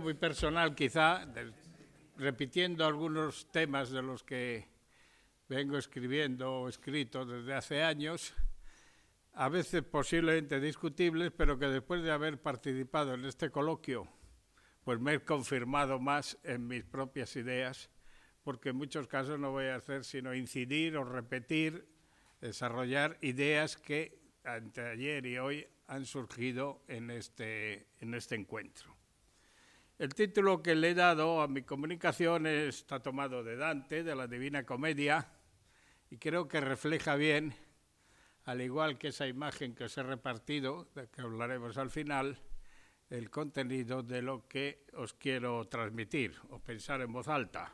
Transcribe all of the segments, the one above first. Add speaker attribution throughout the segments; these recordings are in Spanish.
Speaker 1: muy personal quizá, repitiendo algunos temas de los que vengo escribiendo o escrito desde hace años, a veces posiblemente discutibles, pero que después de haber participado en este coloquio, pues me he confirmado más en mis propias ideas, porque en muchos casos no voy a hacer sino incidir o repetir, desarrollar ideas que ante ayer y hoy han surgido en este, en este encuentro. El título que le he dado a mi comunicación está tomado de Dante, de la Divina Comedia, y creo que refleja bien, al igual que esa imagen que os he repartido, de que hablaremos al final, el contenido de lo que os quiero transmitir o pensar en voz alta.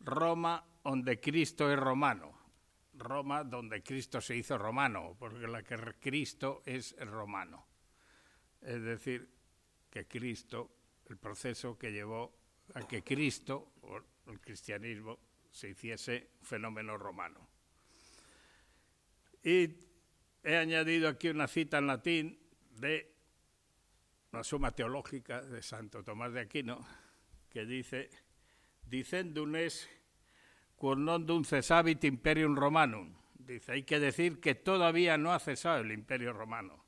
Speaker 1: Roma donde Cristo es romano. Roma donde Cristo se hizo romano, porque la que Cristo es romano. Es decir, que Cristo el proceso que llevó a que Cristo, o el cristianismo, se hiciese fenómeno romano. Y he añadido aquí una cita en latín de una suma teológica de Santo Tomás de Aquino, que dice, dicendum es quod non imperium romanum. Dice, hay que decir que todavía no ha cesado el imperio romano,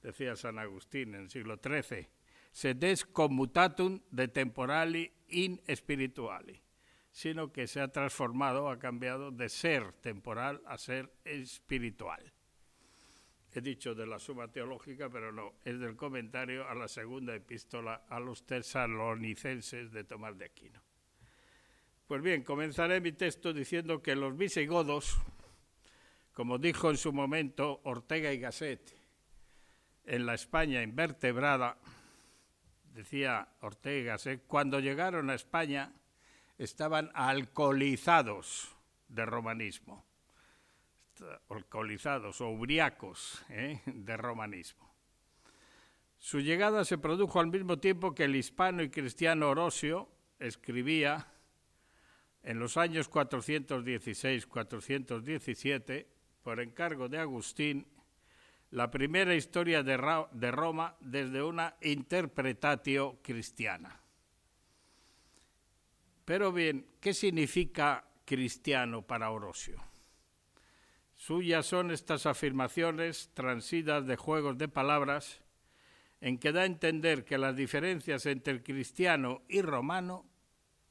Speaker 1: decía San Agustín en el siglo XIII se commutatum de temporali in spirituali, sino que se ha transformado, ha cambiado de ser temporal a ser espiritual. He dicho de la suma teológica, pero no, es del comentario a la segunda epístola a los tesalonicenses de Tomás de Aquino. Pues bien, comenzaré mi texto diciendo que los visigodos, como dijo en su momento Ortega y Gasset, en la España invertebrada, decía Ortega, ¿eh? cuando llegaron a España estaban alcoholizados de romanismo, alcoholizados o ubriacos ¿eh? de romanismo. Su llegada se produjo al mismo tiempo que el hispano y cristiano Orosio escribía en los años 416-417, por encargo de Agustín, la primera historia de, Roma desde una interpretatio cristiana. Pero bien, ¿qué significa cristiano para Orosio? Suyas son estas afirmaciones transidas de juegos de palabras en que da a entender que las diferencias entre el cristiano y romano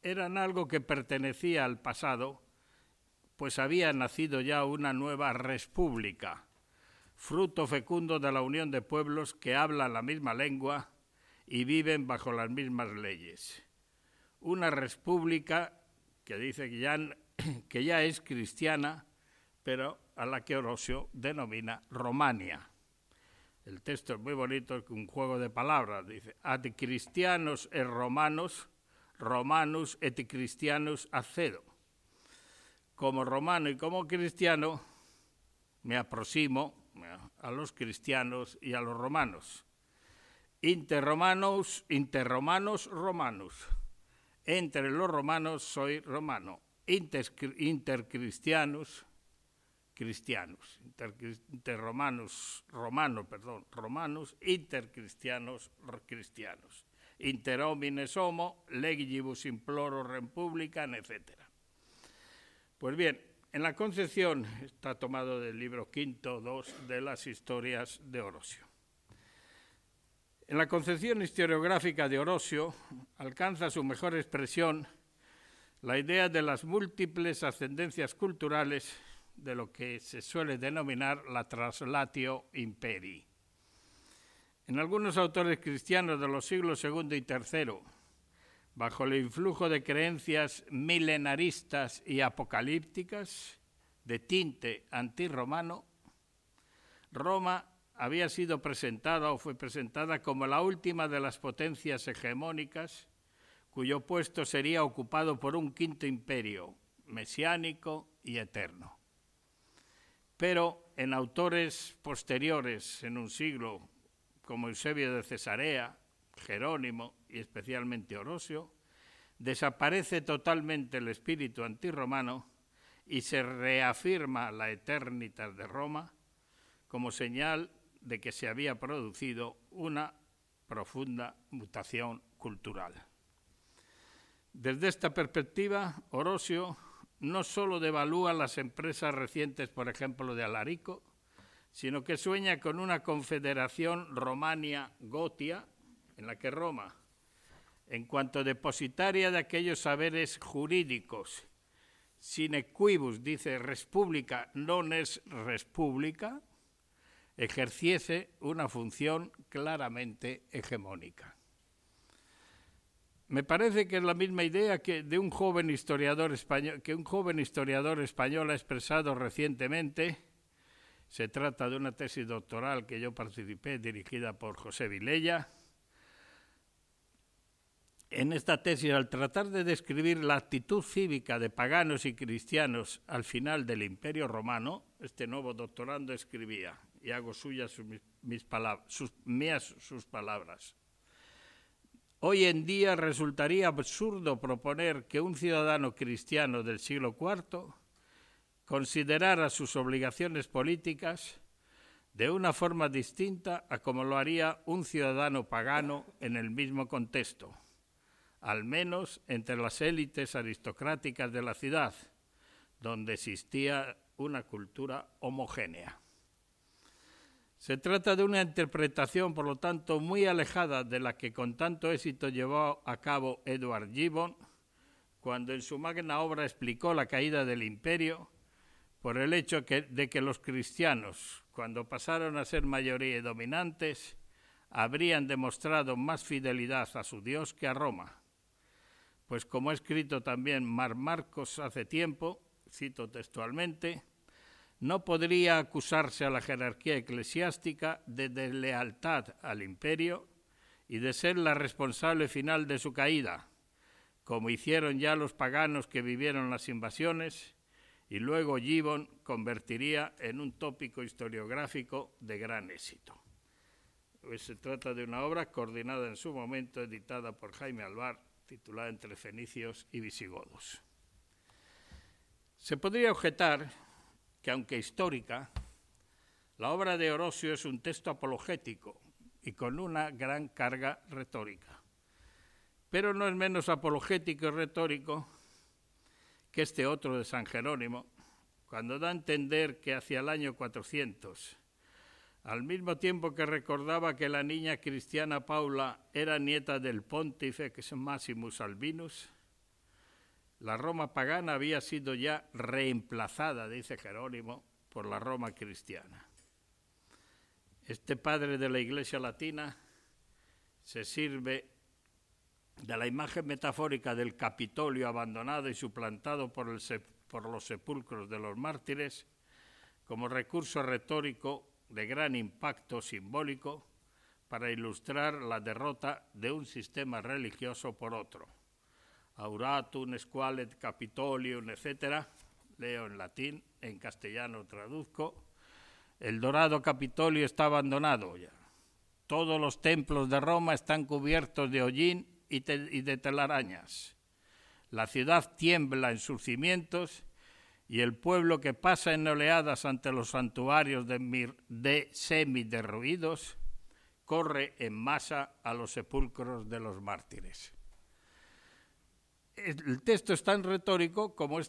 Speaker 1: eran algo que pertenecía al pasado, pues había nacido ya una nueva república fruto fecundo de la unión de pueblos que hablan la misma lengua y viven bajo las mismas leyes. Una república que dice que ya, que ya es cristiana, pero a la que Orosio denomina Romania. El texto es muy bonito, es un juego de palabras. Dice, ad cristianos et romanos, romanus et cristianos accedo. Como romano y como cristiano me aproximo a los cristianos y a los romanos. Interromanos, interromanos, romanos. Entre los romanos soy romano. Inter, intercristianos, cristianos. Inter, interromanos, romano, perdón, romanos. Intercristianos, cristianos. interomines homo, legibus imploro republican, etcétera. Pues bien, en la Concepción está tomado del libro quinto dos de las historias de Orosio. En la concepción historiográfica de Orosio alcanza su mejor expresión la idea de las múltiples ascendencias culturales de lo que se suele denominar la traslatio imperii. En algunos autores cristianos de los siglos II y III, bajo el influjo de creencias milenaristas y apocalípticas de tinte antirromano, Roma había sido presentada o fue presentada como la última de las potencias hegemónicas, cuyo puesto sería ocupado por un quinto imperio, mesiánico y eterno. Pero en autores posteriores, en un siglo, como Eusebio de Cesarea, Jerónimo y especialmente Orosio, desaparece totalmente el espíritu antirromano y se reafirma la eternidad de Roma como señal de que se había producido una profunda mutación cultural. Desde esta perspectiva, Orosio no solo devalúa las empresas recientes, por ejemplo, de Alarico, sino que sueña con una confederación Romania-Gotia en la que Roma, en cuanto depositaria de aquellos saberes jurídicos, sine quibus, dice respública, non es república, ejerciese una función claramente hegemónica. Me parece que es la misma idea que, de un joven historiador español, que un joven historiador español ha expresado recientemente. Se trata de una tesis doctoral que yo participé, dirigida por José Vilella, en esta tesis, al tratar de describir la actitud cívica de paganos y cristianos al final del Imperio Romano, este nuevo doctorando escribía, y hago suyas mis mías sus palabras. Hoy en día resultaría absurdo proponer que un ciudadano cristiano del siglo IV considerara sus obligaciones políticas de una forma distinta a como lo haría un ciudadano pagano en el mismo contexto al menos entre las élites aristocráticas de la ciudad, donde existía una cultura homogénea. Se trata de una interpretación, por lo tanto, muy alejada de la que con tanto éxito llevó a cabo Edward Gibbon, cuando en su magna obra explicó la caída del imperio por el hecho de que los cristianos, cuando pasaron a ser mayoría y dominantes, habrían demostrado más fidelidad a su Dios que a Roma, pues como ha escrito también Mar Marcos hace tiempo, cito textualmente, no podría acusarse a la jerarquía eclesiástica de deslealtad al imperio y de ser la responsable final de su caída, como hicieron ya los paganos que vivieron las invasiones, y luego Gibbon convertiría en un tópico historiográfico de gran éxito. Pues se trata de una obra coordinada en su momento, editada por Jaime Alvar titulada Entre fenicios y visigodos. Se podría objetar que, aunque histórica, la obra de Orosio es un texto apologético y con una gran carga retórica. Pero no es menos apologético y retórico que este otro de San Jerónimo, cuando da a entender que hacia el año 400 al mismo tiempo que recordaba que la niña cristiana Paula era nieta del es Maximus Albinus, la Roma pagana había sido ya reemplazada, dice Jerónimo, por la Roma cristiana. Este padre de la Iglesia Latina se sirve de la imagen metafórica del Capitolio abandonado y suplantado por los sepulcros de los mártires como recurso retórico de gran impacto simbólico para ilustrar la derrota de un sistema religioso por otro. Auratum, Squalet, Capitolium, etc. Leo en latín, en castellano traduzco. El dorado Capitolio está abandonado ya. Todos los templos de Roma están cubiertos de hollín y, y de telarañas. La ciudad tiembla en sus cimientos y el pueblo que pasa en oleadas ante los santuarios de, semiderruidos corre en masa a los sepulcros de los mártires. El texto es tan retórico como,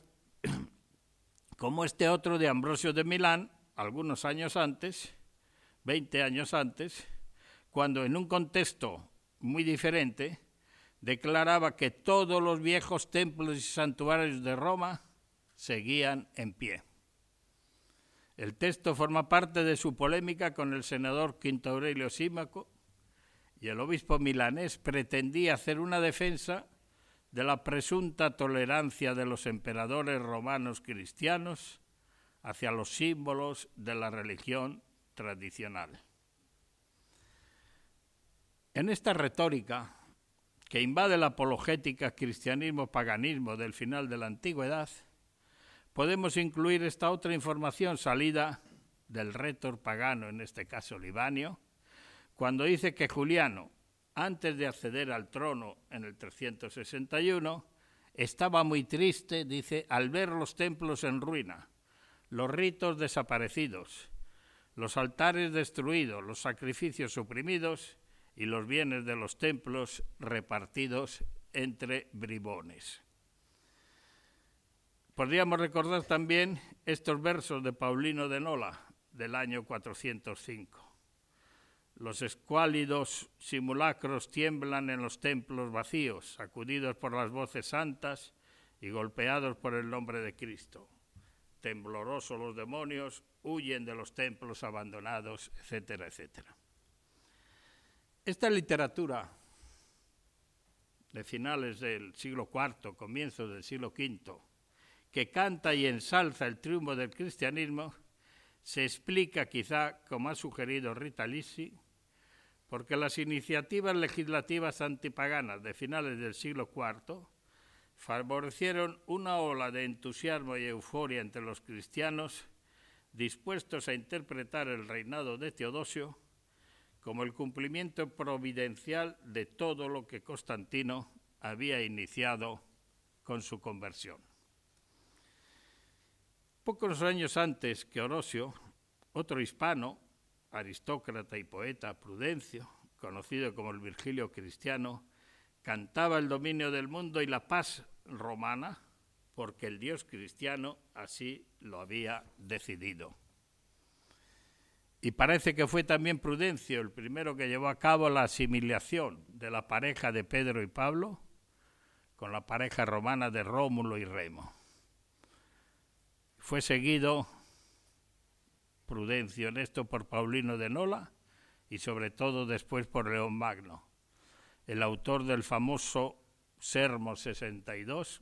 Speaker 1: como este otro de Ambrosio de Milán, algunos años antes, 20 años antes, cuando en un contexto muy diferente declaraba que todos los viejos templos y santuarios de Roma seguían en pie. El texto forma parte de su polémica con el senador Quinto Aurelio Símaco y el obispo milanés pretendía hacer una defensa de la presunta tolerancia de los emperadores romanos cristianos hacia los símbolos de la religión tradicional. En esta retórica que invade la apologética cristianismo-paganismo del final de la antigüedad, podemos incluir esta otra información salida del retor pagano, en este caso libanio, cuando dice que Juliano, antes de acceder al trono en el 361, estaba muy triste, dice, al ver los templos en ruina, los ritos desaparecidos, los altares destruidos, los sacrificios suprimidos y los bienes de los templos repartidos entre bribones. Podríamos recordar también estos versos de Paulino de Nola del año 405. Los escuálidos simulacros tiemblan en los templos vacíos, sacudidos por las voces santas y golpeados por el nombre de Cristo. Temblorosos los demonios huyen de los templos abandonados, etcétera, etcétera. Esta literatura de finales del siglo IV, comienzos del siglo V, que canta y ensalza el triunfo del cristianismo, se explica quizá, como ha sugerido Rita Lisi, porque las iniciativas legislativas antipaganas de finales del siglo IV favorecieron una ola de entusiasmo y euforia entre los cristianos dispuestos a interpretar el reinado de Teodosio como el cumplimiento providencial de todo lo que Constantino había iniciado con su conversión. Pocos años antes que Horacio, otro hispano, aristócrata y poeta, Prudencio, conocido como el Virgilio Cristiano, cantaba el dominio del mundo y la paz romana porque el dios cristiano así lo había decidido. Y parece que fue también Prudencio el primero que llevó a cabo la asimilación de la pareja de Pedro y Pablo con la pareja romana de Rómulo y Remo. Fue seguido Prudencio en esto por Paulino de Nola y sobre todo después por León Magno, el autor del famoso Sermo 62,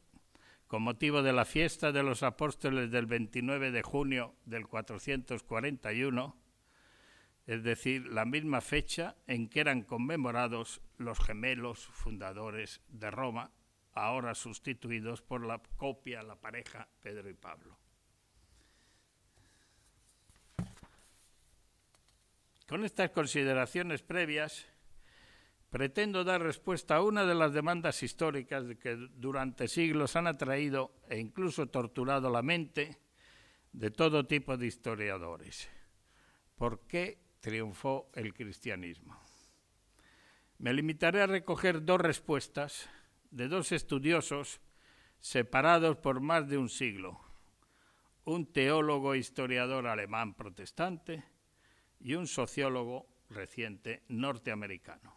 Speaker 1: con motivo de la fiesta de los apóstoles del 29 de junio del 441, es decir, la misma fecha en que eran conmemorados los gemelos fundadores de Roma, ahora sustituidos por la copia, la pareja Pedro y Pablo. Con estas consideraciones previas, pretendo dar respuesta a una de las demandas históricas que durante siglos han atraído e incluso torturado la mente de todo tipo de historiadores. ¿Por qué triunfó el cristianismo? Me limitaré a recoger dos respuestas de dos estudiosos separados por más de un siglo, un teólogo e historiador alemán protestante y un sociólogo reciente norteamericano.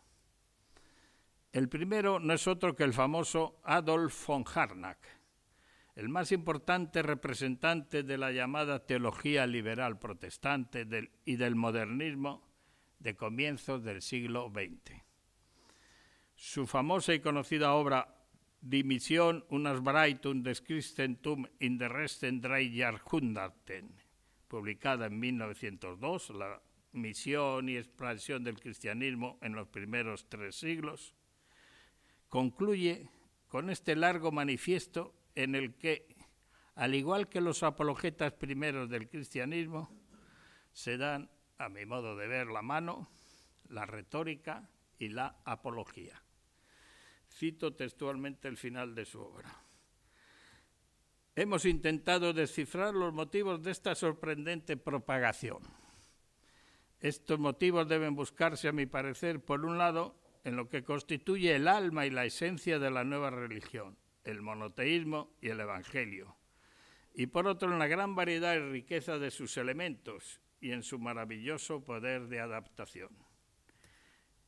Speaker 1: El primero no es otro que el famoso Adolf von Harnack, el más importante representante de la llamada teología liberal protestante y del modernismo de comienzos del siglo XX. Su famosa y conocida obra Dimisión unas Breitung des Christentum in der Resten drei Jahrhunderten, publicada en 1902, la misión y expansión del cristianismo en los primeros tres siglos, concluye con este largo manifiesto en el que, al igual que los apologetas primeros del cristianismo, se dan, a mi modo de ver, la mano, la retórica y la apología. Cito textualmente el final de su obra. Hemos intentado descifrar los motivos de esta sorprendente propagación estos motivos deben buscarse, a mi parecer, por un lado, en lo que constituye el alma y la esencia de la nueva religión, el monoteísmo y el Evangelio, y por otro, en la gran variedad y riqueza de sus elementos y en su maravilloso poder de adaptación.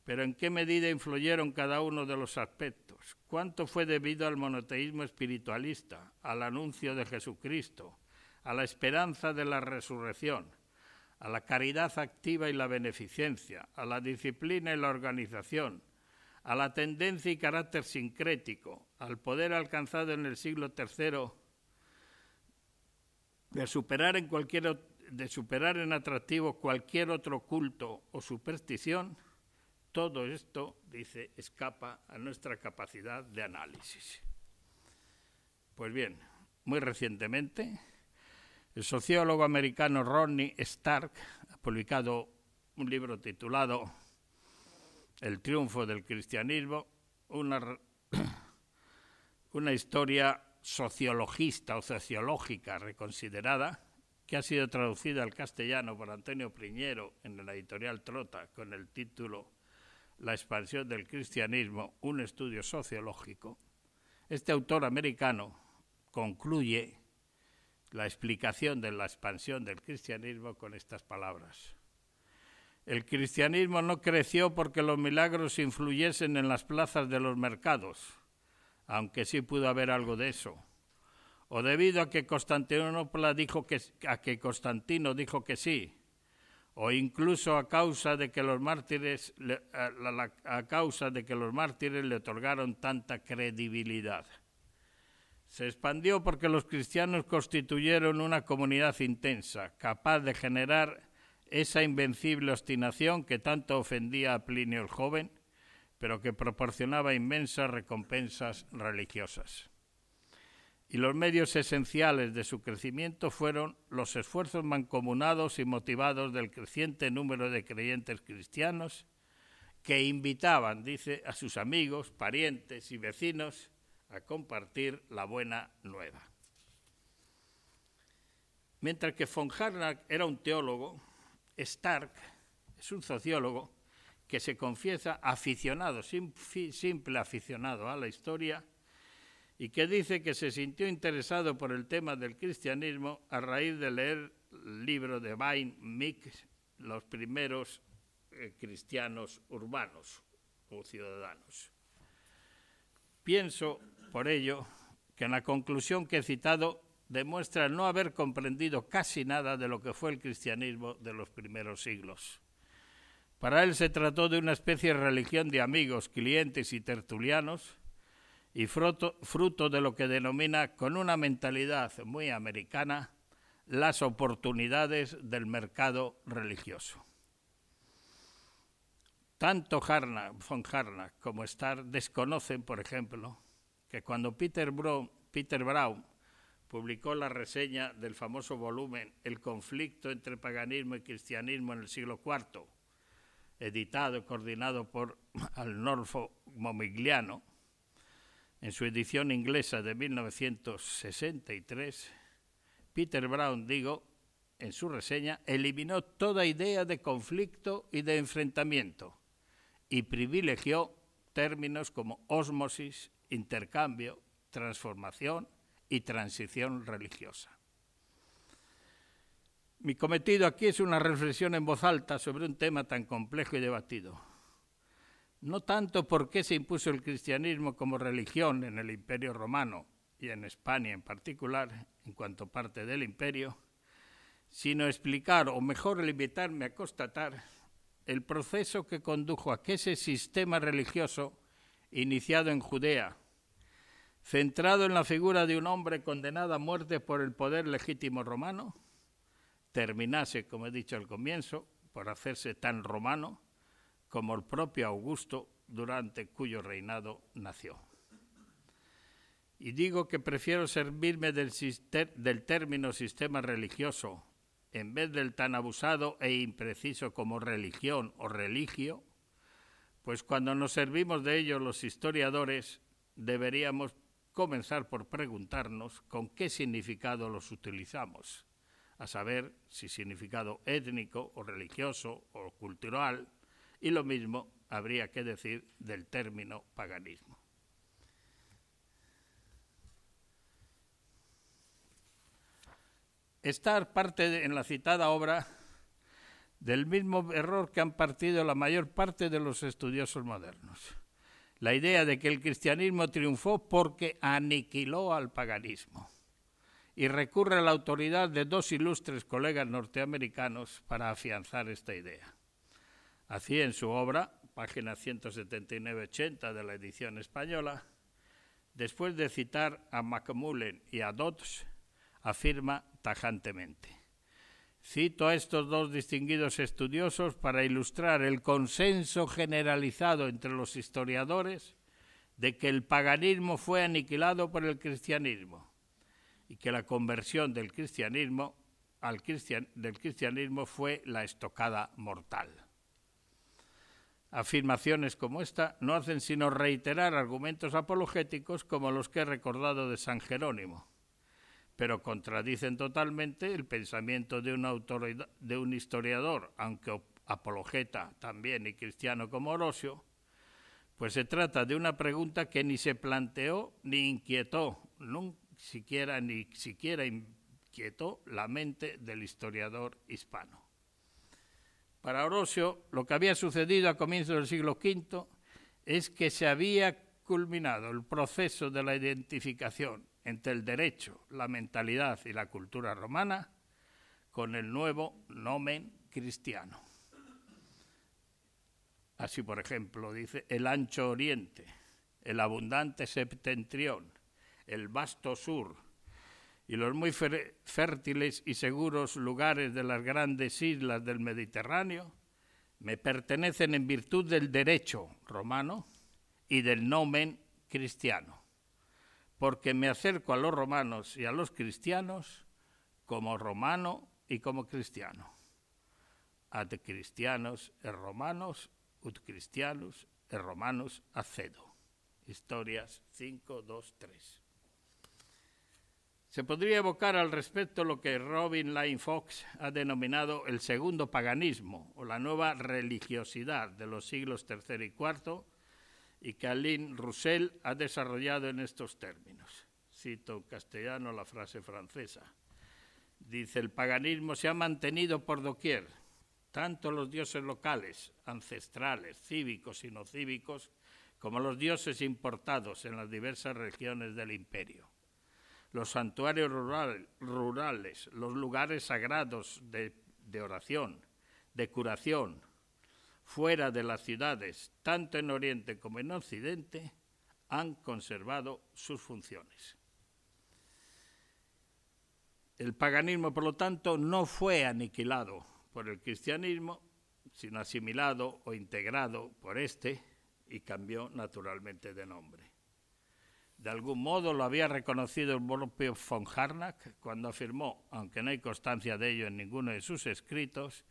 Speaker 1: Pero ¿en qué medida influyeron cada uno de los aspectos? ¿Cuánto fue debido al monoteísmo espiritualista, al anuncio de Jesucristo, a la esperanza de la resurrección? a la caridad activa y la beneficencia, a la disciplina y la organización, a la tendencia y carácter sincrético, al poder alcanzado en el siglo III de superar en, cualquier, de superar en atractivo cualquier otro culto o superstición, todo esto, dice, escapa a nuestra capacidad de análisis. Pues bien, muy recientemente, el sociólogo americano Ronnie Stark ha publicado un libro titulado El triunfo del cristianismo, una, una historia sociologista o sociológica reconsiderada, que ha sido traducida al castellano por Antonio Priñero en la editorial Trota con el título La expansión del cristianismo, un estudio sociológico, este autor americano concluye la explicación de la expansión del cristianismo con estas palabras. El cristianismo no creció porque los milagros influyesen en las plazas de los mercados, aunque sí pudo haber algo de eso, o debido a que Constantinopla dijo que, a que Constantino dijo que sí, o incluso a causa de que los mártires a causa de que los mártires le otorgaron tanta credibilidad. Se expandió porque los cristianos constituyeron una comunidad intensa, capaz de generar esa invencible obstinación que tanto ofendía a Plinio el joven, pero que proporcionaba inmensas recompensas religiosas. Y los medios esenciales de su crecimiento fueron los esfuerzos mancomunados y motivados del creciente número de creyentes cristianos que invitaban, dice, a sus amigos, parientes y vecinos a compartir la buena nueva. Mientras que von Harnack era un teólogo, Stark es un sociólogo que se confiesa aficionado, simple aficionado a la historia, y que dice que se sintió interesado por el tema del cristianismo a raíz de leer el libro de Vine Mix, Los primeros eh, cristianos urbanos o ciudadanos. Pienso por ello, que en la conclusión que he citado demuestra no haber comprendido casi nada de lo que fue el cristianismo de los primeros siglos. Para él se trató de una especie de religión de amigos, clientes y tertulianos, y fruto, de lo que denomina, con una mentalidad muy americana, las oportunidades del mercado religioso. Tanto Harna von Harnack como Starr desconocen, por ejemplo, que cuando Peter, Brown, publicó la reseña del famoso volumen El conflicto entre paganismo y cristianismo en el siglo IV, editado y coordinado por Alnolfo Momigliano, en su edición inglesa de 1963, Peter Brown, digo, en su reseña, eliminó toda idea de conflicto y de enfrentamiento y privilegió términos como ósmosis intercambio, transformación y transición religiosa. Mi cometido aquí es una reflexión en voz alta sobre un tema tan complejo y debatido. No tanto por qué se impuso el cristianismo como religión en el Imperio Romano y en España en particular, en cuanto parte del imperio, sino explicar, o mejor limitarme a constatar, el proceso que condujo a que ese sistema religioso iniciado en Judea, centrado en la figura de un hombre condenado a muerte por el poder legítimo romano, terminase, como he dicho al comienzo, por hacerse tan romano como el propio Augusto durante cuyo reinado nació. Y digo que prefiero servirme del, término sistema religioso en vez del tan abusado e impreciso como religión o religio pues cuando nos servimos de ellos los historiadores, deberíamos comenzar por preguntarnos con qué significado los utilizamos, a saber si significado étnico o religioso o cultural, y lo mismo habría que decir del término paganismo. Estar parte en la citada obra del mismo error que han partido la mayor parte de los estudiosos modernos. La idea de que el cristianismo triunfó porque aniquiló al paganismo y recurre a la autoridad de dos ilustres colegas norteamericanos para afianzar esta idea. Así en su obra, página 179-80 de la edición española, después de citar a MacMullen y a Dodds, afirma tajantemente, Cito a estos dos distinguidos estudiosos para ilustrar el consenso generalizado entre los historiadores de que el paganismo fue aniquilado por el cristianismo y que la conversión del cristianismo, al cristianismo fue la estocada mortal. Afirmaciones como esta no hacen sino reiterar argumentos apologéticos como los que he recordado de San Jerónimo, pero contradicen totalmente el pensamiento de un, de un historiador, aunque apologeta también y cristiano como Orosio, pues se trata de una pregunta que ni se planteó ni inquietó, siquiera ni siquiera inquietó la mente del historiador hispano. Para Orosio, lo que había sucedido a comienzos del siglo V es que se había culminado el proceso de la identificación entre el derecho, la mentalidad y la cultura romana con el nuevo nomen cristiano. Así, por ejemplo, dice el ancho oriente, el abundante septentrión, el vasto sur y los muy fértiles y seguros lugares de las grandes islas del Mediterráneo me pertenecen en virtud del derecho romano y del nomen cristiano porque me acerco a los romanos y a los cristianos como romano y como cristiano. Ad cristianos e romanos, ut cristianos e romanos acedo. Historias 5, 2, 3. Se podría evocar al respecto lo que Robin Lane Fox ha denominado el segundo paganismo o la nueva religiosidad de los siglos III y IV y que Roussel ha desarrollado en estos términos. Cito en castellano la frase francesa. Dice, el paganismo se ha mantenido por doquier. Tanto los dioses locales, ancestrales, cívicos y no cívicos, como los dioses importados en las diversas regiones del imperio. Los santuarios rurales, los lugares sagrados de oración, de curación, fuera de las ciudades, tanto en Oriente como en Occidente, han conservado sus funciones. El paganismo, por lo tanto, no fue aniquilado por el cristianismo, sino asimilado o integrado por éste y cambió naturalmente de nombre. De algún modo lo había reconocido el propio von Harnack cuando afirmó, aunque no hay constancia de ello en ninguno de sus escritos,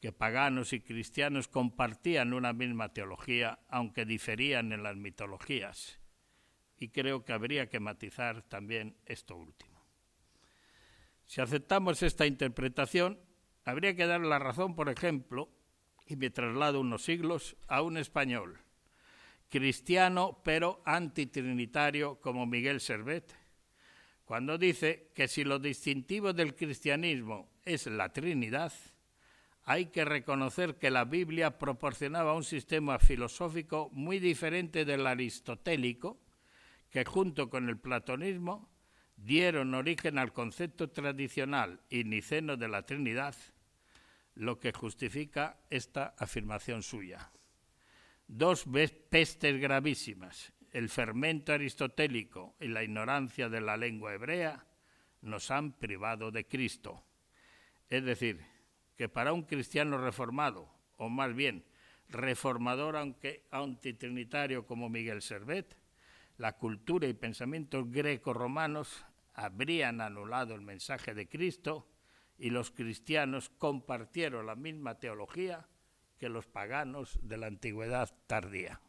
Speaker 1: que paganos y cristianos compartían una misma teología, aunque diferían en las mitologías. Y creo que habría que matizar también esto último. Si aceptamos esta interpretación, habría que dar la razón, por ejemplo, y me traslado unos siglos, a un español, cristiano pero antitrinitario como Miguel Servet, cuando dice que si lo distintivo del cristianismo es la Trinidad, hay que reconocer que la Biblia proporcionaba un sistema filosófico muy diferente del aristotélico, que junto con el platonismo dieron origen al concepto tradicional y niceno de la Trinidad, lo que justifica esta afirmación suya. Dos pestes gravísimas, el fermento aristotélico y la ignorancia de la lengua hebrea, nos han privado de Cristo. Es decir, que para un cristiano reformado, o más bien reformador aunque antitrinitario como Miguel Servet, la cultura y pensamientos greco-romanos habrían anulado el mensaje de Cristo y los cristianos compartieron la misma teología que los paganos de la antigüedad tardía.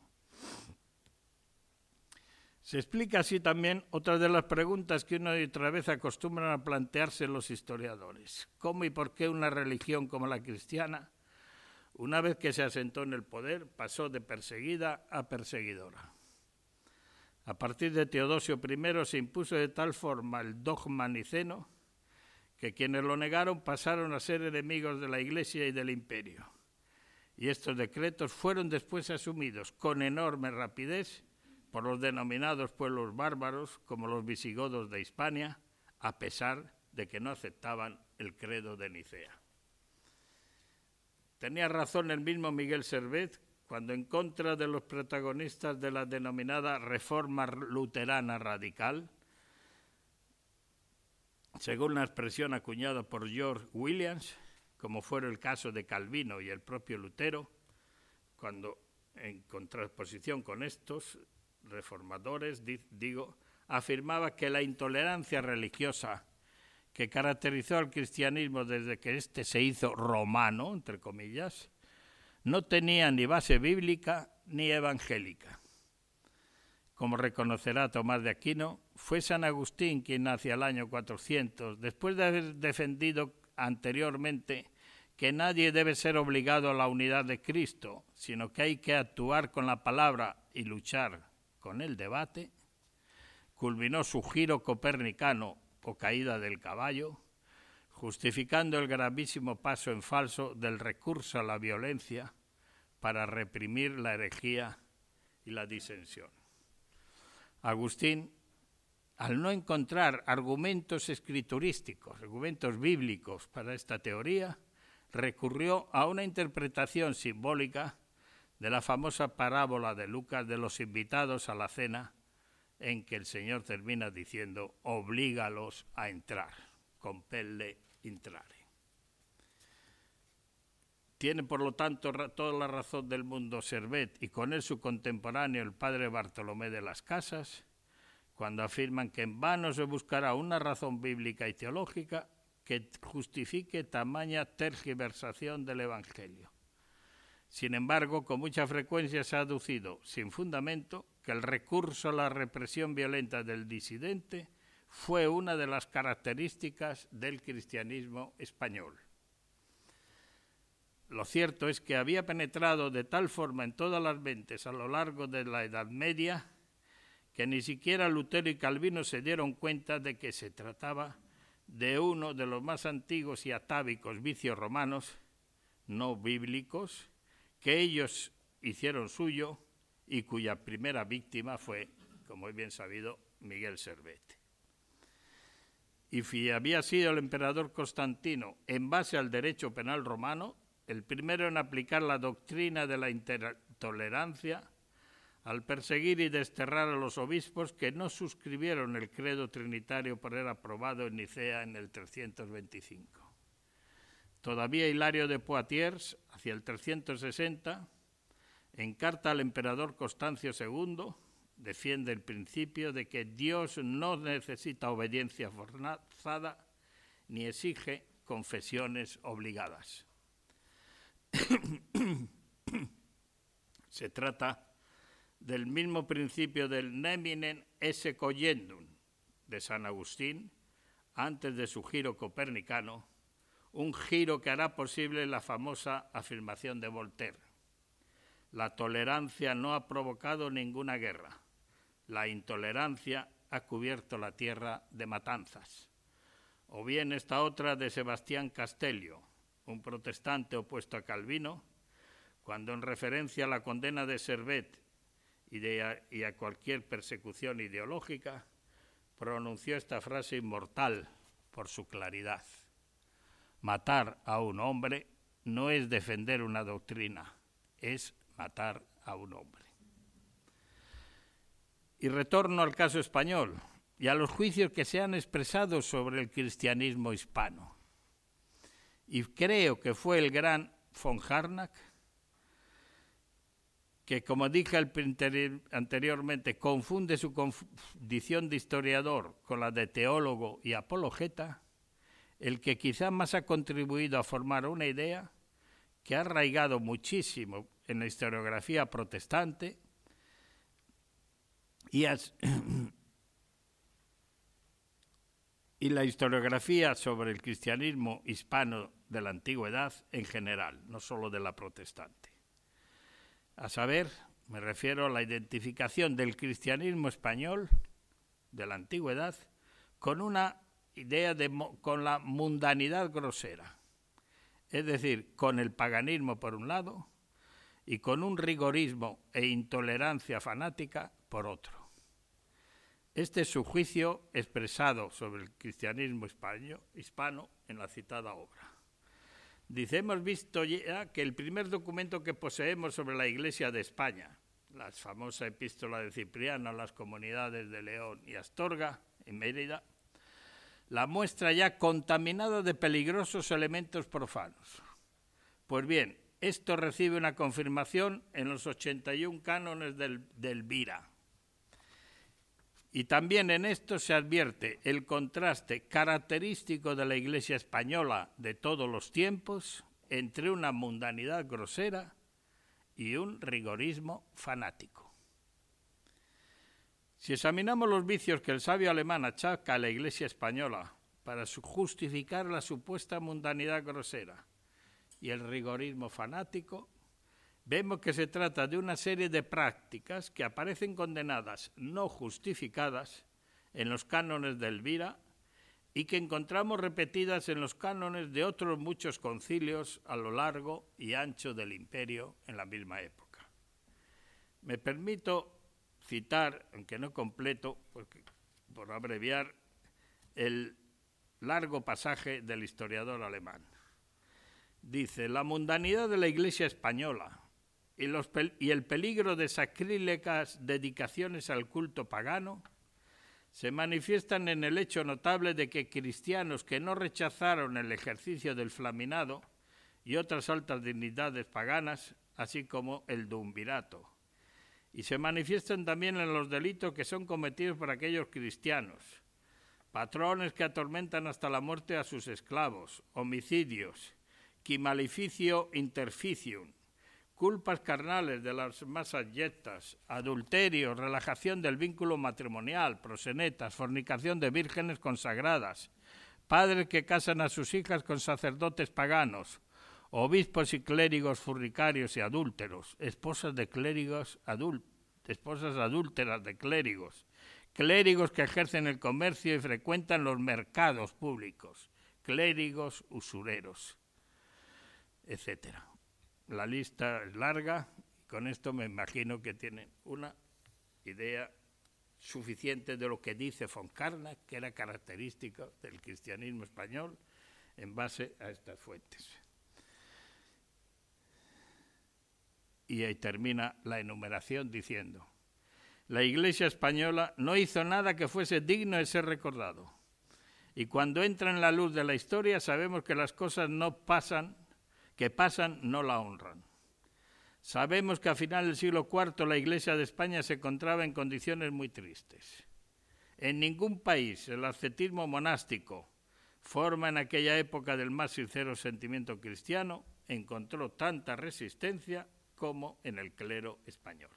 Speaker 1: Se explica así también otra de las preguntas que una y otra vez acostumbran a plantearse los historiadores. ¿Cómo y por qué una religión como la cristiana, una vez que se asentó en el poder, pasó de perseguida a perseguidora? A partir de Teodosio I se impuso de tal forma el dogma niceno que quienes lo negaron pasaron a ser enemigos de la Iglesia y del imperio. Y estos decretos fueron después asumidos con enorme rapidez por los denominados pueblos bárbaros como los visigodos de Hispania, a pesar de que no aceptaban el credo de Nicea. Tenía razón el mismo Miguel Servet cuando en contra de los protagonistas de la denominada Reforma Luterana Radical, según la expresión acuñada por George Williams, como fue el caso de Calvino y el propio Lutero, cuando en contraposición con estos reformadores, digo, afirmaba que la intolerancia religiosa que caracterizó al cristianismo desde que éste se hizo romano, entre comillas, no tenía ni base bíblica ni evangélica. Como reconocerá Tomás de Aquino, fue San Agustín quien hacia el año 400, después de haber defendido anteriormente que nadie debe ser obligado a la unidad de Cristo, sino que hay que actuar con la palabra y luchar con el debate, culminó su giro copernicano o caída del caballo, justificando el gravísimo paso en falso del recurso a la violencia para reprimir la herejía y la disensión. Agustín, al no encontrar argumentos escriturísticos, argumentos bíblicos para esta teoría, recurrió a una interpretación simbólica de la famosa parábola de Lucas de los invitados a la cena, en que el Señor termina diciendo, oblígalos a entrar, compelle entrare. Tiene, por lo tanto, toda la razón del mundo Servet y con él su contemporáneo, el padre Bartolomé de las Casas, cuando afirman que en vano se buscará una razón bíblica y teológica que justifique tamaña tergiversación del Evangelio. Sin embargo, con mucha frecuencia se ha aducido, sin fundamento, que el recurso a la represión violenta del disidente fue una de las características del cristianismo español. Lo cierto es que había penetrado de tal forma en todas las mentes a lo largo de la Edad Media que ni siquiera Lutero y Calvino se dieron cuenta de que se trataba de uno de los más antiguos y atávicos vicios romanos, no bíblicos, que ellos hicieron suyo y cuya primera víctima fue, como es bien sabido, Miguel Cervete. Y si había sido el emperador Constantino, en base al derecho penal romano, el primero en aplicar la doctrina de la intolerancia al perseguir y desterrar a los obispos que no suscribieron el credo trinitario por él aprobado en Nicea en el 325. Todavía Hilario de Poitiers, hacia el 360, en carta al emperador Constancio II, defiende el principio de que Dios no necesita obediencia forzada ni exige confesiones obligadas. Se trata del mismo principio del neminen esse coyendum de San Agustín antes de su giro copernicano un giro que hará posible la famosa afirmación de Voltaire. La tolerancia no ha provocado ninguna guerra. La intolerancia ha cubierto la tierra de matanzas. O bien esta otra de Sebastián Castelio, un protestante opuesto a Calvino, cuando en referencia a la condena de Servet y a cualquier persecución ideológica, pronunció esta frase inmortal por su claridad. Matar a un hombre no es defender una doctrina, es matar a un hombre. Y retorno al caso español y a los juicios que se han expresado sobre el cristianismo hispano. Y creo que fue el gran von Harnack que, como dije anteriormente, confunde su condición de historiador con la de teólogo y apologeta, el que quizás más ha contribuido a formar una idea que ha arraigado muchísimo en la historiografía protestante y, la historiografía sobre el cristianismo hispano de la antigüedad en general, no solo de la protestante. A saber, me refiero a la identificación del cristianismo español de la antigüedad con una idea de, con la mundanidad grosera, es decir, con el paganismo por un lado y con un rigorismo e intolerancia fanática por otro. Este es su juicio expresado sobre el cristianismo hispano, hispano en la citada obra. Dice, hemos visto ya que el primer documento que poseemos sobre la Iglesia de España, la famosa epístola de Cipriano a las comunidades de León y Astorga, en Mérida, la muestra ya contaminada de peligrosos elementos profanos. Pues bien, esto recibe una confirmación en los 81 cánones del, del Vira. Y también en esto se advierte el contraste característico de la Iglesia española de todos los tiempos entre una mundanidad grosera y un rigorismo fanático. Si examinamos los vicios que el sabio alemán achaca a la Iglesia española para justificar la supuesta mundanidad grosera y el rigorismo fanático, vemos que se trata de una serie de prácticas que aparecen condenadas, no justificadas, en los cánones de Elvira y que encontramos repetidas en los cánones de otros muchos concilios a lo largo y ancho del imperio en la misma época. Me permito citar, aunque no completo, porque, por abreviar, el largo pasaje del historiador alemán. Dice, la mundanidad de la Iglesia española y, el peligro de sacrílecas dedicaciones al culto pagano se manifiestan en el hecho notable de que cristianos que no rechazaron el ejercicio del flaminado y otras altas dignidades paganas, así como el dumbirato, y se manifiestan también en los delitos que son cometidos por aquellos cristianos, patrones que atormentan hasta la muerte a sus esclavos, homicidios, maleficio interficium, culpas carnales de las más abyectas, adulterio, relajación del vínculo matrimonial, prosenetas, fornicación de vírgenes consagradas, padres que casan a sus hijas con sacerdotes paganos, obispos y clérigos furricarios y adúlteros, esposas de clérigos esposas adúlteras de clérigos, clérigos que ejercen el comercio y frecuentan los mercados públicos, clérigos usureros, etc. La lista es larga, con esto me imagino que tienen una idea suficiente de lo que dice Foncarna, que era característico del cristianismo español, en base a estas fuentes. y ahí termina la enumeración diciendo, la Iglesia española no hizo nada que fuese digno de ser recordado. Y cuando entra en la luz de la historia sabemos que las cosas no pasan, que pasan no la honran. Sabemos que a final del siglo IV la Iglesia de España se encontraba en condiciones muy tristes. En ningún país el ascetismo monástico, forma en aquella época del más sincero sentimiento cristiano, encontró tanta resistencia como en el clero español.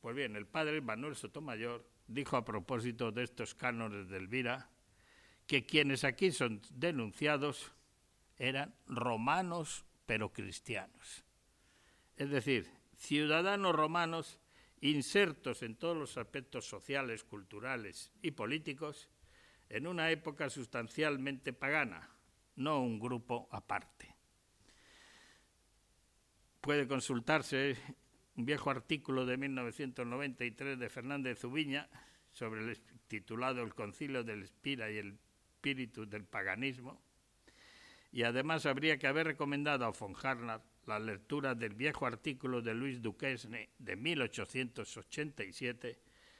Speaker 1: Pues bien, el padre Manuel Sotomayor dijo a propósito de estos cánones de Elvira que quienes aquí son denunciados eran romanos pero cristianos. Es decir, ciudadanos romanos insertos en todos los aspectos sociales, culturales y políticos en una época sustancialmente pagana, no un grupo aparte puede consultarse un viejo artículo de 1993 de Fernández Zubiña sobre el titulado El concilio del Espira y el espíritu del paganismo. Y además habría que haber recomendado a von la lectura del viejo artículo de Luis Duquesne de 1887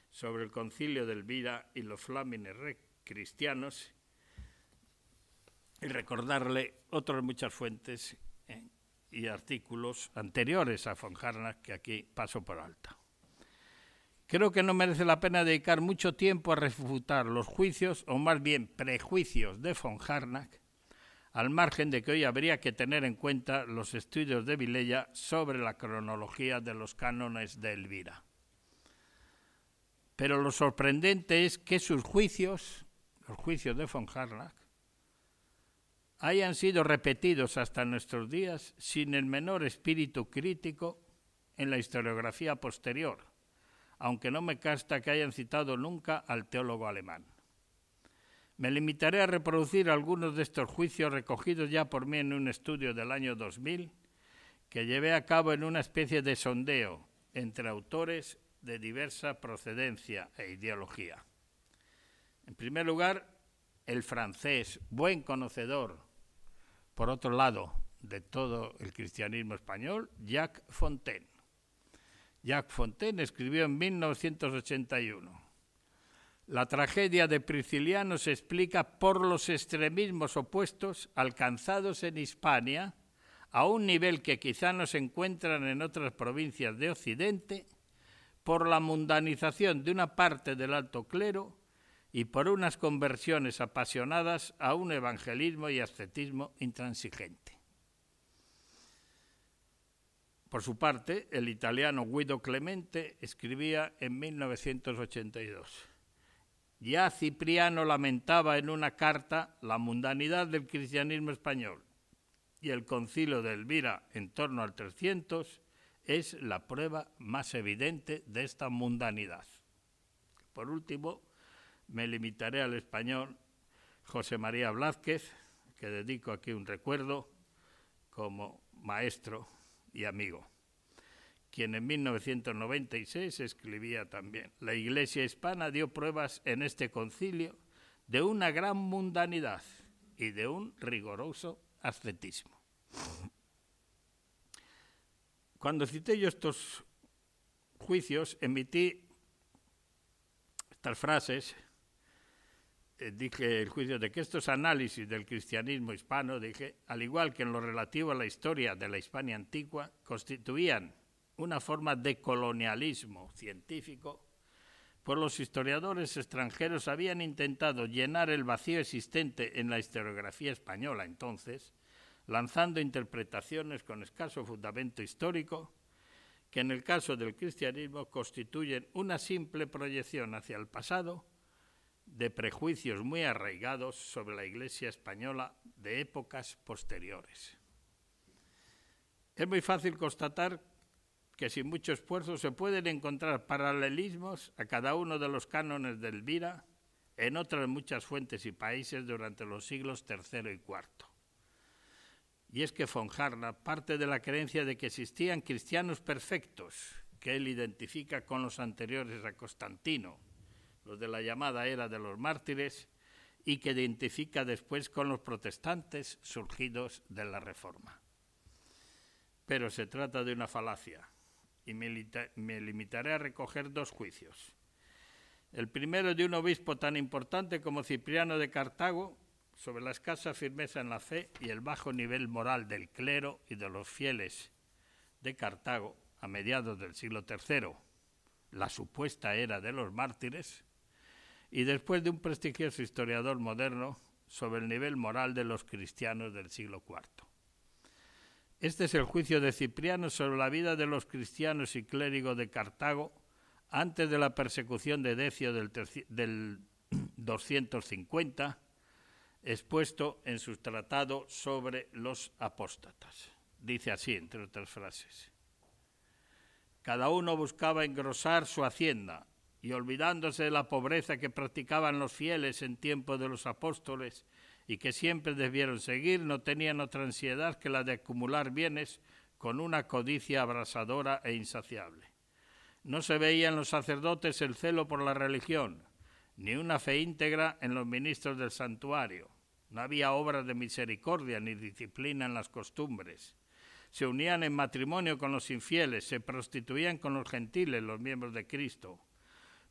Speaker 1: sobre el concilio del Elvira y los flámines cristianos y recordarle otras muchas fuentes y artículos anteriores a von Harnack que aquí paso por alto. Creo que no merece la pena dedicar mucho tiempo a refutar los juicios, o más bien prejuicios, de von Harnack, al margen de que hoy habría que tener en cuenta los estudios de Vilella sobre la cronología de los cánones de Elvira. Pero lo sorprendente es que sus juicios, los juicios de von Harnack, hayan sido repetidos hasta nuestros días sin el menor espíritu crítico en la historiografía posterior, aunque no me casta que hayan citado nunca al teólogo alemán. Me limitaré a reproducir algunos de estos juicios recogidos ya por mí en un estudio del año 2000 que llevé a cabo en una especie de sondeo entre autores de diversa procedencia e ideología. En primer lugar, el francés, buen conocedor por otro lado, de todo el cristianismo español, Jacques Fontaine. Jacques Fontaine escribió en 1981. La tragedia de Prisciliano se explica por los extremismos opuestos alcanzados en Hispania, a un nivel que quizá no se encuentran en otras provincias de Occidente, por la mundanización de una parte del alto clero y por unas conversiones apasionadas a un evangelismo y ascetismo intransigente. Por su parte, el italiano Guido Clemente escribía en 1982. Ya Cipriano lamentaba en una carta la mundanidad del cristianismo español y el concilio de Elvira en torno al 300 es la prueba más evidente de esta mundanidad. Por último, me limitaré al español José María Blázquez, que dedico aquí un recuerdo como maestro y amigo, quien en 1996 escribía también, la Iglesia hispana dio pruebas en este concilio de una gran mundanidad y de un rigoroso ascetismo. Cuando cité yo estos juicios, emití estas frases eh, dije el juicio de que estos análisis del cristianismo hispano, dije, al igual que en lo relativo a la historia de la Hispania antigua, constituían una forma de colonialismo científico, pues los historiadores extranjeros habían intentado llenar el vacío existente en la historiografía española entonces, lanzando interpretaciones con escaso fundamento histórico, que en el caso del cristianismo constituyen una simple proyección hacia el pasado, de prejuicios muy arraigados sobre la Iglesia española de épocas posteriores. Es muy fácil constatar que sin mucho esfuerzo se pueden encontrar paralelismos a cada uno de los cánones de Elvira en otras muchas fuentes y países durante los siglos III y IV. Y es que Fonjarna parte de la creencia de que existían cristianos perfectos, que él identifica con los anteriores a Constantino, los de la llamada era de los mártires, y que identifica después con los protestantes surgidos de la Reforma. Pero se trata de una falacia, y me, limitaré a recoger dos juicios. El primero de un obispo tan importante como Cipriano de Cartago, sobre la escasa firmeza en la fe y el bajo nivel moral del clero y de los fieles de Cartago a mediados del siglo III, la supuesta era de los mártires, y después de un prestigioso historiador moderno sobre el nivel moral de los cristianos del siglo IV. Este es el juicio de Cipriano sobre la vida de los cristianos y clérigos de Cartago antes de la persecución de Decio del, 250, expuesto en su tratado sobre los apóstatas. Dice así, entre otras frases. Cada uno buscaba engrosar su hacienda, y olvidándose de la pobreza que practicaban los fieles en tiempos de los apóstoles y que siempre debieron seguir, no tenían otra ansiedad que la de acumular bienes con una codicia abrasadora e insaciable. No se veía en los sacerdotes el celo por la religión, ni una fe íntegra en los ministros del santuario. No había obras de misericordia ni disciplina en las costumbres. Se unían en matrimonio con los infieles, se prostituían con los gentiles, los miembros de Cristo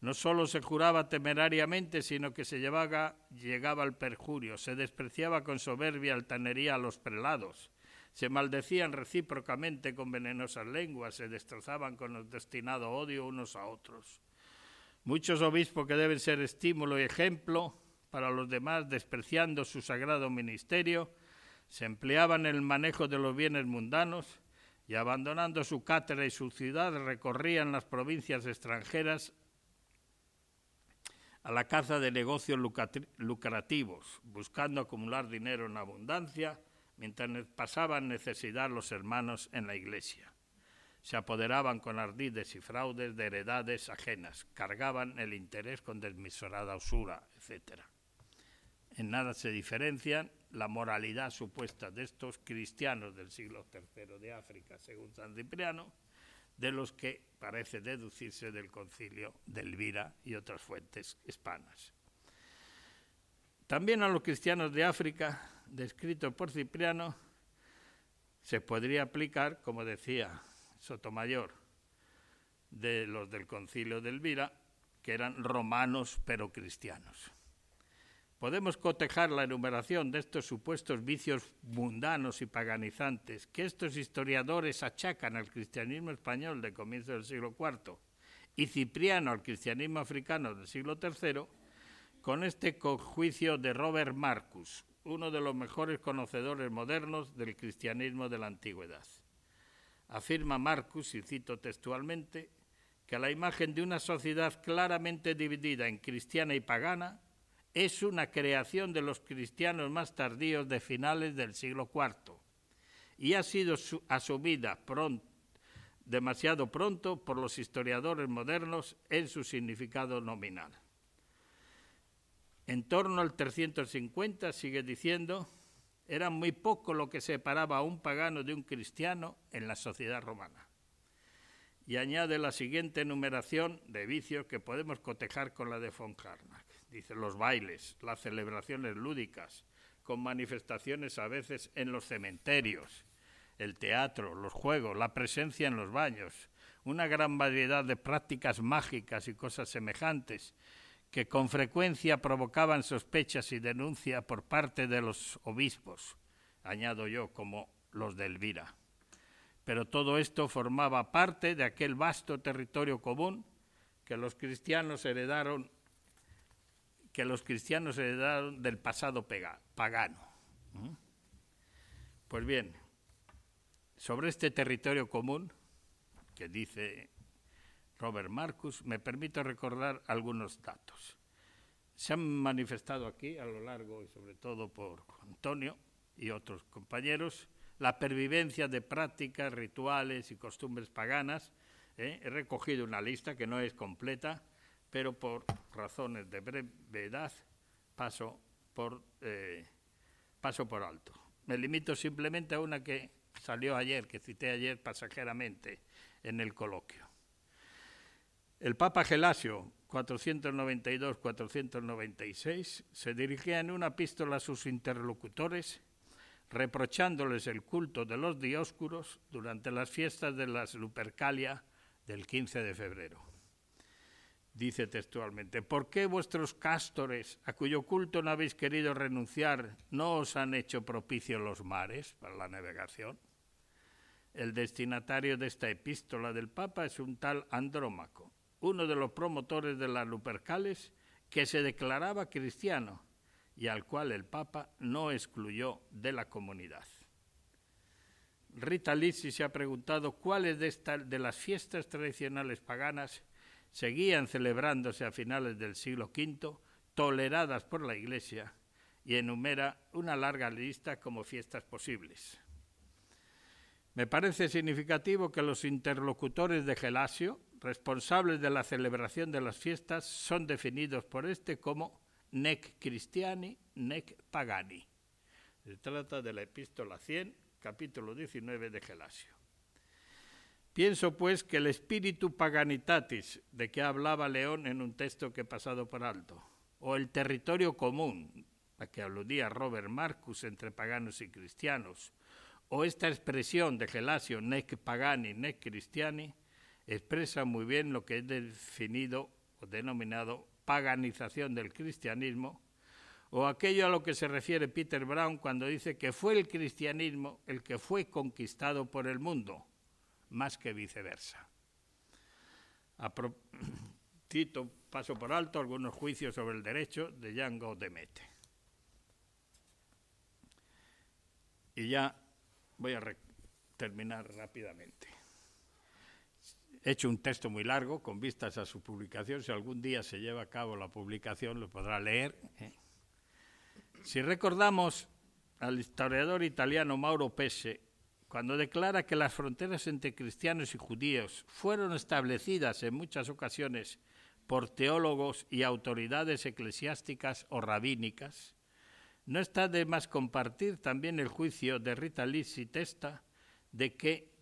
Speaker 1: no solo se juraba temerariamente, sino que se llevaba, llegaba al perjurio, se despreciaba con soberbia altanería a los prelados, se maldecían recíprocamente con venenosas lenguas, se destrozaban con destinado odio unos a otros. Muchos obispos que deben ser estímulo y ejemplo para los demás, despreciando su sagrado ministerio, se empleaban en el manejo de los bienes mundanos y abandonando su cátedra y su ciudad recorrían las provincias extranjeras a la caza de negocios lucrativos, buscando acumular dinero en abundancia, mientras pasaban necesidad los hermanos en la iglesia. Se apoderaban con ardides y fraudes de heredades ajenas, cargaban el interés con desmisorada usura, etc. En nada se diferencia la moralidad supuesta de estos cristianos del siglo III de África, según San Cipriano, de los que parece deducirse del concilio de Elvira y otras fuentes hispanas. También a los cristianos de África, descritos por Cipriano, se podría aplicar, como decía Sotomayor, de los del concilio de Elvira, que eran romanos pero cristianos podemos cotejar la enumeración de estos supuestos vicios mundanos y paganizantes que estos historiadores achacan al cristianismo español de comienzo del siglo IV y Cipriano al cristianismo africano del siglo III, con este conjuicio de Robert Marcus, uno de los mejores conocedores modernos del cristianismo de la antigüedad. Afirma Marcus, y cito textualmente, que a la imagen de una sociedad claramente dividida en cristiana y pagana es una creación de los cristianos más tardíos de finales del siglo IV y ha sido asumida pronto, demasiado pronto por los historiadores modernos en su significado nominal. En torno al 350, sigue diciendo, era muy poco lo que separaba a un pagano de un cristiano en la sociedad romana. Y añade la siguiente enumeración de vicios que podemos cotejar con la de von Karnak dice los bailes, las celebraciones lúdicas, con manifestaciones a veces en los cementerios, el teatro, los juegos, la presencia en los baños, una gran variedad de prácticas mágicas y cosas semejantes que con frecuencia provocaban sospechas y denuncia por parte de los obispos, añado yo, como los de Elvira. Pero todo esto formaba parte de aquel vasto territorio común que los cristianos heredaron que los cristianos se heredaron del pasado pagano. Pues bien, sobre este territorio común, que dice Robert Marcus, me permito recordar algunos datos. Se han manifestado aquí a lo largo, y sobre todo por Antonio y otros compañeros, la pervivencia de prácticas, rituales y costumbres paganas. ¿eh? He recogido una lista que no es completa, pero por razones de brevedad eh, paso por, alto. Me limito simplemente a una que salió ayer, que cité ayer pasajeramente en el coloquio. El Papa Gelasio, 492-496, se dirigía en una pístola a sus interlocutores, reprochándoles el culto de los dioscuros durante las fiestas de las Lupercalia del 15 de febrero dice textualmente, ¿por qué vuestros cástores, a cuyo culto no habéis querido renunciar, no os han hecho propicio los mares para la navegación? El destinatario de esta epístola del Papa es un tal Andrómaco, uno de los promotores de las Lupercales, que se declaraba cristiano y al cual el Papa no excluyó de la comunidad. Rita Lisi se ha preguntado cuáles de, de las fiestas tradicionales paganas seguían celebrándose a finales del siglo V, toleradas por la Iglesia, y enumera una larga lista como fiestas posibles. Me parece significativo que los interlocutores de Gelasio, responsables de la celebración de las fiestas, son definidos por este como nec cristiani, nec pagani. Se trata de la epístola 100, capítulo 19 de Gelasio. Pienso pues que el espíritu paganitatis de que hablaba León en un texto que he pasado por alto, o el territorio común a que aludía Robert Marcus entre paganos y cristianos, o esta expresión de Gelasio, nec pagani, nec cristiani, expresa muy bien lo que es definido o denominado paganización del cristianismo, o aquello a lo que se refiere Peter Brown cuando dice que fue el cristianismo el que fue conquistado por el mundo más que viceversa. A Tito, paso por alto algunos juicios sobre el derecho de Django Demete. Y ya voy a terminar rápidamente. He hecho un texto muy largo con vistas a su publicación. Si algún día se lleva a cabo la publicación, lo podrá leer. ¿eh? Si recordamos al historiador italiano Mauro Pesce, cuando declara que las fronteras entre cristianos y judíos fueron establecidas en muchas ocasiones por teólogos y autoridades eclesiásticas o rabínicas, no está de más compartir también el juicio de Rita Lisi Testa de que,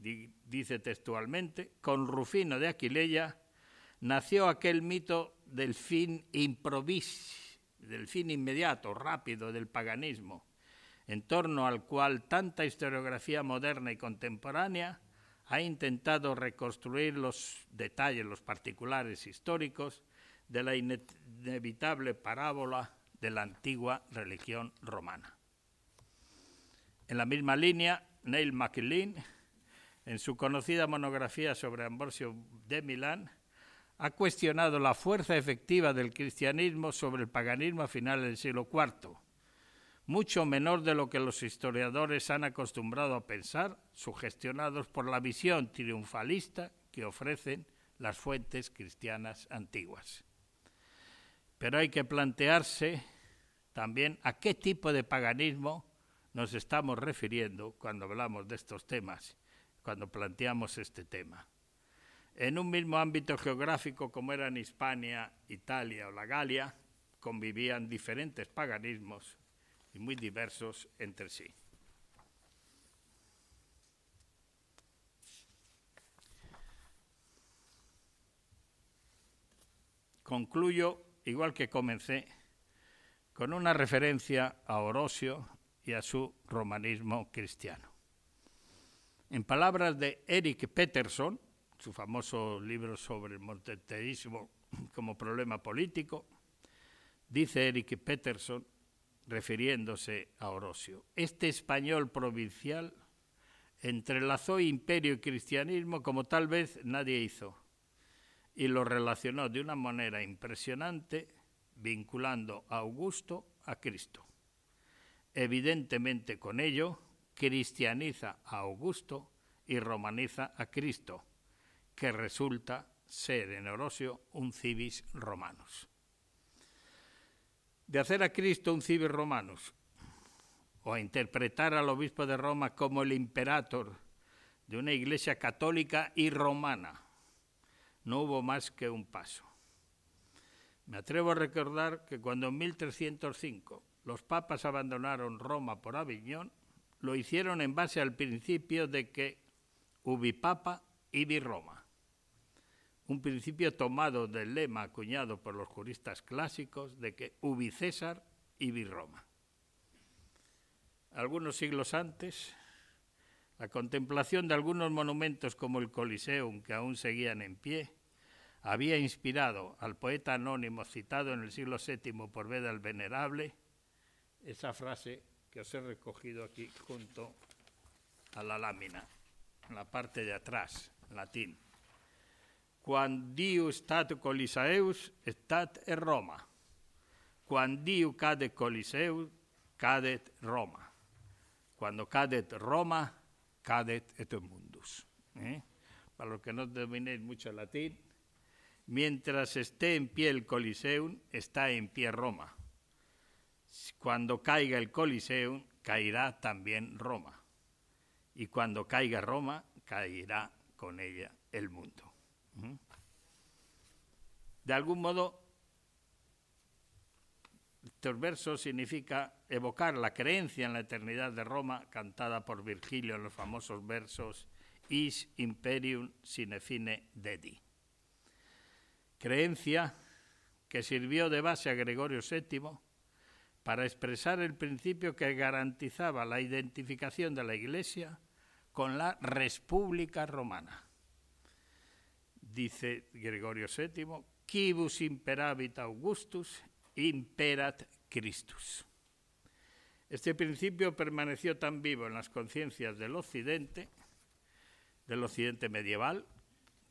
Speaker 1: dice textualmente, con Rufino de Aquileia nació aquel mito del fin improvis, del fin inmediato, rápido del paganismo, en torno al cual tanta historiografía moderna y contemporánea ha intentado reconstruir los detalles, los particulares históricos de la inevitable parábola de la antigua religión romana. En la misma línea, Neil MacLean, en su conocida monografía sobre Ambrosio de Milán, ha cuestionado la fuerza efectiva del cristianismo sobre el paganismo a finales del siglo IV mucho menor de lo que los historiadores han acostumbrado a pensar, sugestionados por la visión triunfalista que ofrecen las fuentes cristianas antiguas. Pero hay que plantearse también a qué tipo de paganismo nos estamos refiriendo cuando hablamos de estos temas, cuando planteamos este tema. En un mismo ámbito geográfico como eran Hispania, Italia o la Galia, convivían diferentes paganismos y muy diversos entre sí. Concluyo, igual que comencé, con una referencia a Orosio y a su romanismo cristiano. En palabras de Eric Peterson, su famoso libro sobre el monoteísmo como problema político, dice Eric Peterson refiriéndose a Orosio. Este español provincial entrelazó imperio y cristianismo como tal vez nadie hizo y lo relacionó de una manera impresionante vinculando a Augusto a Cristo. Evidentemente con ello cristianiza a Augusto y romaniza a Cristo, que resulta ser en Orosio un civis romanos de hacer a Cristo un civis o a interpretar al obispo de Roma como el imperator de una iglesia católica y romana, no hubo más que un paso. Me atrevo a recordar que cuando en 1305 los papas abandonaron Roma por Aviñón, lo hicieron en base al principio de que ubi papa, ibi Roma un principio tomado del lema acuñado por los juristas clásicos de que ubi César, ibi Roma. Algunos siglos antes, la contemplación de algunos monumentos como el Coliseum, que aún seguían en pie, había inspirado al poeta anónimo citado en el siglo VII por Veda el Venerable esa frase que os he recogido aquí junto a la lámina, en la parte de atrás, en latín. Quand Dio stat coliseus, stat en er Roma. Quand Dio cade coliseus, cadet Roma. Cuando cadet Roma, cadet et mundus. Eh? Para los que no dominéis mucho latín, mientras esté en pie el Coliseum, está en pie Roma. Cuando caiga el Coliseum, caerá también Roma. Y cuando caiga Roma, caerá con ella el mundo. De algún modo, estos versos significa evocar la creencia en la eternidad de Roma, cantada por Virgilio en los famosos versos Is imperium sine fine dedi. Creencia que sirvió de base a Gregorio VII para expresar el principio que garantizaba la identificación de la Iglesia con la República Romana dice Gregorio VII, quibus imperavit Augustus, imperat Christus. Este principio permaneció tan vivo en las conciencias del Occidente, del Occidente medieval,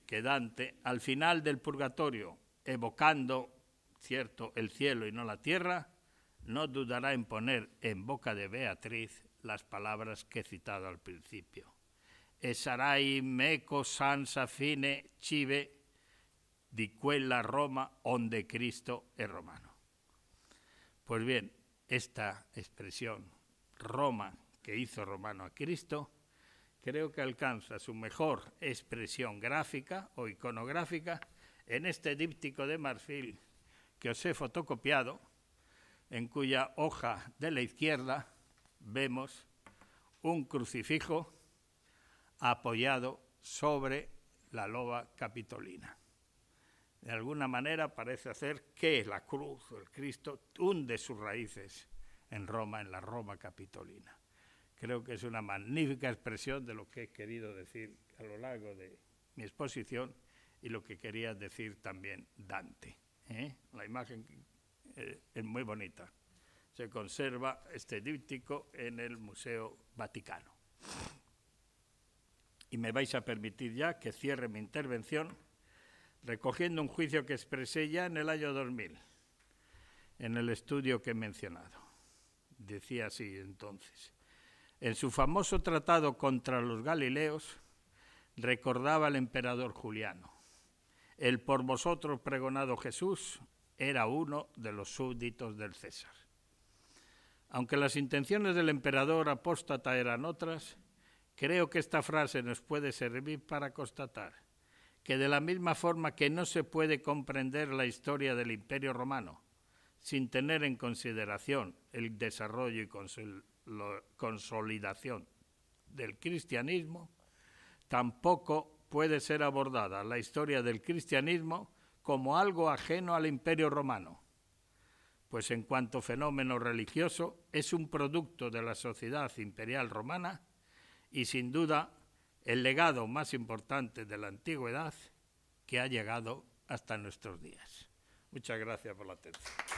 Speaker 1: que Dante, al final del Purgatorio, evocando, cierto, el cielo y no la tierra, no dudará en poner en boca de Beatriz las palabras que he citado al principio. Esarai, Meco, San, fine Chive, di quella Roma onde Cristo es romano. Pues bien, esta expresión, Roma que hizo romano a Cristo, creo que alcanza su mejor expresión gráfica o iconográfica en este díptico de marfil que os he fotocopiado, en cuya hoja de la izquierda vemos un crucifijo apoyado sobre la loba capitolina. De alguna manera parece hacer que la cruz, o el Cristo, hunde sus raíces en Roma, en la Roma capitolina. Creo que es una magnífica expresión de lo que he querido decir a lo largo de mi exposición y lo que quería decir también Dante. ¿eh? La imagen eh, es muy bonita. Se conserva este díptico en el Museo Vaticano y me vais a permitir ya que cierre mi intervención recogiendo un juicio que expresé ya en el año 2000, en el estudio que he mencionado. Decía así entonces. En su famoso tratado contra los Galileos, recordaba el emperador Juliano, el por vosotros pregonado Jesús era uno de los súbditos del César. Aunque las intenciones del emperador apóstata eran otras, Creo que esta frase nos puede servir para constatar que de la misma forma que no se puede comprender la historia del Imperio Romano sin tener en consideración el desarrollo y consolidación del cristianismo, tampoco puede ser abordada la historia del cristianismo como algo ajeno al Imperio Romano, pues en cuanto fenómeno religioso es un producto de la sociedad imperial romana y sin duda el legado más importante de la antigüedad que ha llegado hasta nuestros días. Muchas gracias por la atención.